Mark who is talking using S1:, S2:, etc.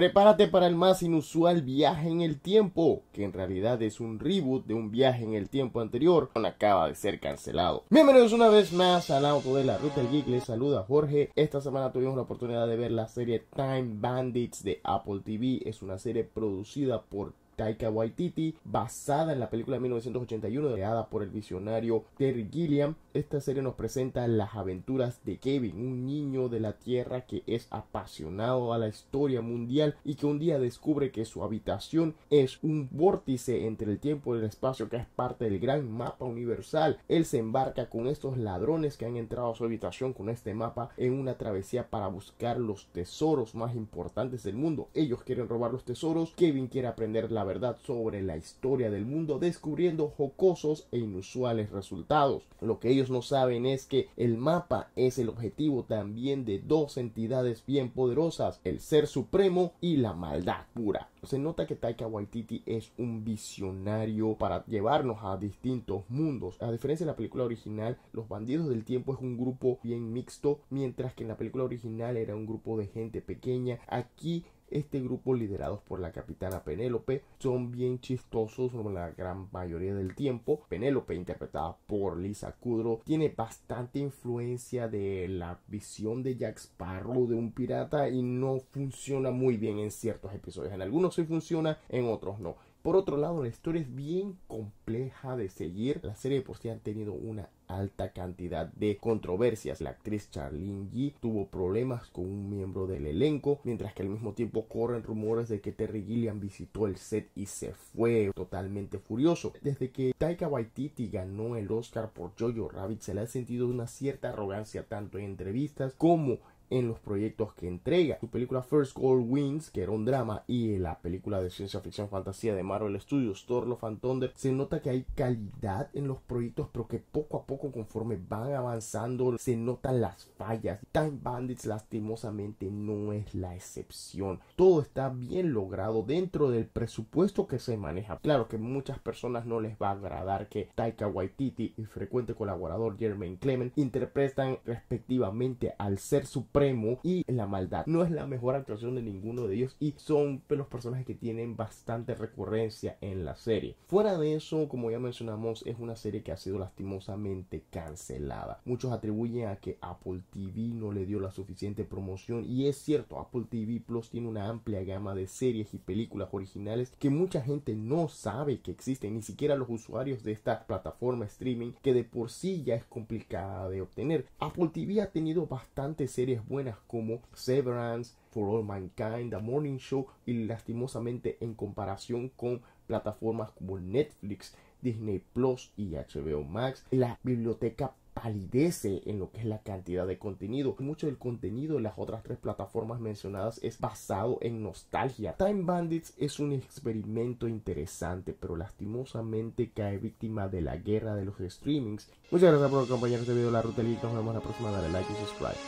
S1: Prepárate para el más inusual viaje en el tiempo, que en realidad es un reboot de un viaje en el tiempo anterior, que acaba de ser cancelado. Bienvenidos una vez más al auto de la Ruta del Geek, les saluda Jorge. Esta semana tuvimos la oportunidad de ver la serie Time Bandits de Apple TV, es una serie producida por Taika Waititi, basada en la película de 1981 creada por el visionario Terry Gilliam. Esta serie nos presenta las aventuras de Kevin, un niño de la Tierra que es apasionado a la historia mundial y que un día descubre que su habitación es un vórtice entre el tiempo y el espacio que es parte del gran mapa universal. Él se embarca con estos ladrones que han entrado a su habitación con este mapa en una travesía para buscar los tesoros más importantes del mundo. Ellos quieren robar los tesoros, Kevin quiere aprender la sobre la historia del mundo descubriendo jocosos e inusuales resultados. Lo que ellos no saben es que el mapa es el objetivo también de dos entidades bien poderosas, el ser supremo y la maldad pura. Se nota que Taika Waititi es un visionario para llevarnos a distintos mundos. A diferencia de la película original, Los Bandidos del Tiempo es un grupo bien mixto, mientras que en la película original era un grupo de gente pequeña. Aquí este grupo liderados por la capitana Penélope son bien chistosos la gran mayoría del tiempo. Penélope, interpretada por Lisa Kudrow, tiene bastante influencia de la visión de Jack Sparrow de un pirata y no funciona muy bien en ciertos episodios. En algunos sí funciona, en otros no. Por otro lado, la historia es bien compleja de seguir. La serie por sí ha tenido una alta cantidad de controversias. La actriz Charlene Yi tuvo problemas con un miembro del elenco, mientras que al mismo tiempo corren rumores de que Terry Gilliam visitó el set y se fue totalmente furioso. Desde que Taika Waititi ganó el Oscar por Jojo Rabbit se le ha sentido una cierta arrogancia tanto en entrevistas como en los proyectos que entrega. Su película First Gold Wins, que era un drama, y la película de ciencia ficción fantasía de Marvel Studios, Thor Love se nota que hay calidad en los proyectos, pero que poco a poco, conforme van avanzando, se notan las fallas. Time Bandits, lastimosamente, no es la excepción. Todo está bien logrado dentro del presupuesto que se maneja. Claro que muchas personas no les va a agradar que Taika Waititi y frecuente colaborador Jermaine Clement interpretan respectivamente al ser su y la maldad. No es la mejor actuación de ninguno de ellos y son los personajes que tienen bastante recurrencia en la serie. Fuera de eso, como ya mencionamos, es una serie que ha sido lastimosamente cancelada. Muchos atribuyen a que Apple TV no le dio la suficiente promoción y es cierto, Apple TV Plus tiene una amplia gama de series y películas originales que mucha gente no sabe que existen, ni siquiera los usuarios de esta plataforma streaming que de por sí ya es complicada de obtener. Apple TV ha tenido bastantes series buenas como Severance, For All Mankind, The Morning Show y lastimosamente en comparación con plataformas como Netflix, Disney Plus y HBO Max, la biblioteca palidece en lo que es la cantidad de contenido. Mucho del contenido de las otras tres plataformas mencionadas es basado en nostalgia. Time Bandits es un experimento interesante, pero lastimosamente cae víctima de la guerra de los streamings. Muchas gracias por acompañar este video la rutelita. nos vemos la próxima. Dale like y subscribe.